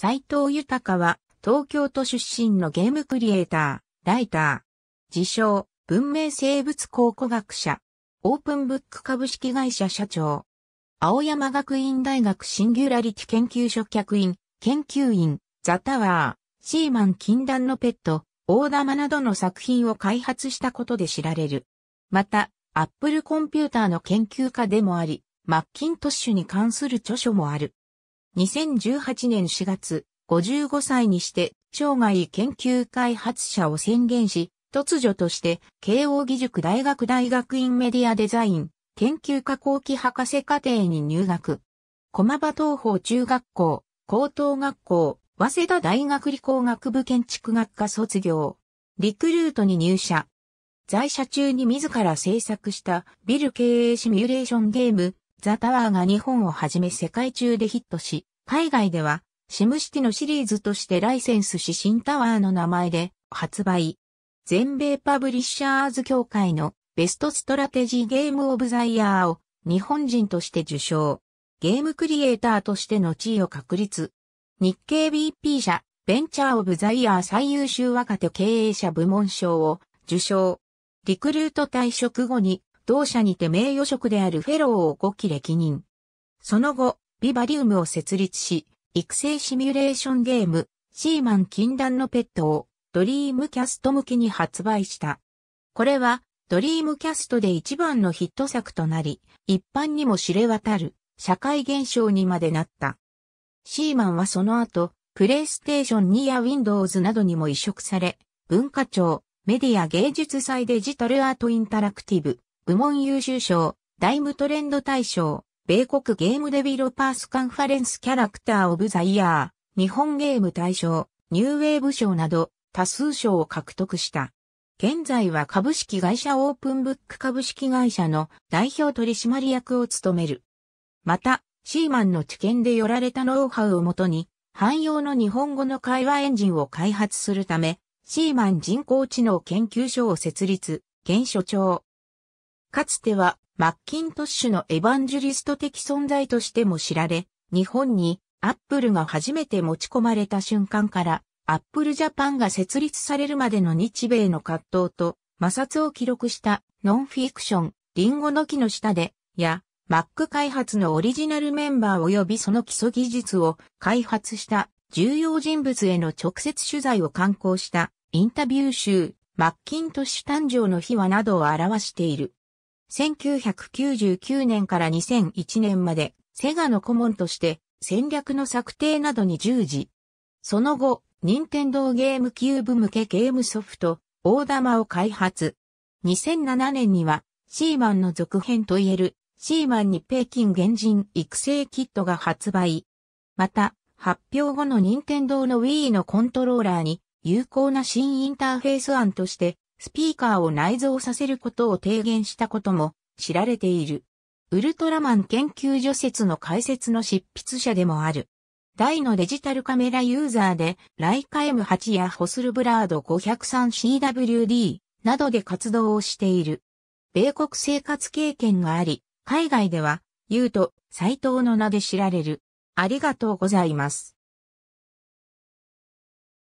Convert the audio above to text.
斎藤豊は、東京都出身のゲームクリエイター、ライター、自称、文明生物考古学者、オープンブック株式会社社長、青山学院大学シンギュラリティ研究所客員、研究員、ザタワー、シーマン禁断のペット、大玉などの作品を開発したことで知られる。また、アップルコンピューターの研究家でもあり、マッキントッシュに関する著書もある。2018年4月、55歳にして、生涯研究開発者を宣言し、突如として、慶応義塾大学大学院メディアデザイン、研究科後期博士課程に入学。駒場東方中学校、高等学校、早稲田大学理工学部建築学科卒業。リクルートに入社。在社中に自ら制作したビル経営シミュレーションゲーム、ザ・タワーが日本をはじめ世界中でヒットし、海外では、シムシティのシリーズとしてライセンスし新タワーの名前で発売。全米パブリッシャーズ協会のベストストラテジーゲームオブザイヤーを日本人として受賞。ゲームクリエイターとしての地位を確立。日経 BP 社、ベンチャーオブザイヤー最優秀若手経営者部門賞を受賞。リクルート退職後に同社にて名誉職であるフェローを五期歴任。その後、ビバリウムを設立し、育成シミュレーションゲーム、シーマン禁断のペットをドリームキャスト向けに発売した。これはドリームキャストで一番のヒット作となり、一般にも知れ渡る社会現象にまでなった。シーマンはその後、プレイステーション2や Windows などにも移植され、文化庁、メディア芸術祭デジタルアートインタラクティブ、部門優秀賞、ダイムトレンド大賞、米国ゲームデビロパースカンファレンスキャラクターオブザイヤー、日本ゲーム大賞、ニューウェーブ賞など多数賞を獲得した。現在は株式会社オープンブック株式会社の代表取締役を務める。また、シーマンの知見で寄られたノウハウをもとに、汎用の日本語の会話エンジンを開発するため、シーマン人工知能研究所を設立、現所長、かつてはマッキントッシュのエヴァンジュリスト的存在としても知られ、日本にアップルが初めて持ち込まれた瞬間から、アップルジャパンが設立されるまでの日米の葛藤と摩擦を記録したノンフィクション、リンゴの木の下で、や、Mac 開発のオリジナルメンバー及びその基礎技術を開発した重要人物への直接取材を刊行したインタビュー集、マッキントッシュ誕生の秘話などを表している。1999年から2001年まで、セガの顧問として戦略の策定などに従事。その後、任天堂ゲームキューブ向けゲームソフト、大玉を開発。2007年には、シーマンの続編といえる、シーマンに北京原人育成キットが発売。また、発表後の任天堂の Wii のコントローラーに、有効な新インターフェース案として、スピーカーを内蔵させることを提言したことも知られている。ウルトラマン研究所説の解説の執筆者でもある。大のデジタルカメラユーザーで、ライカ M8 やホスルブラード 503CWD などで活動をしている。米国生活経験があり、海外では、ユうと、斎藤の名で知られる。ありがとうございます。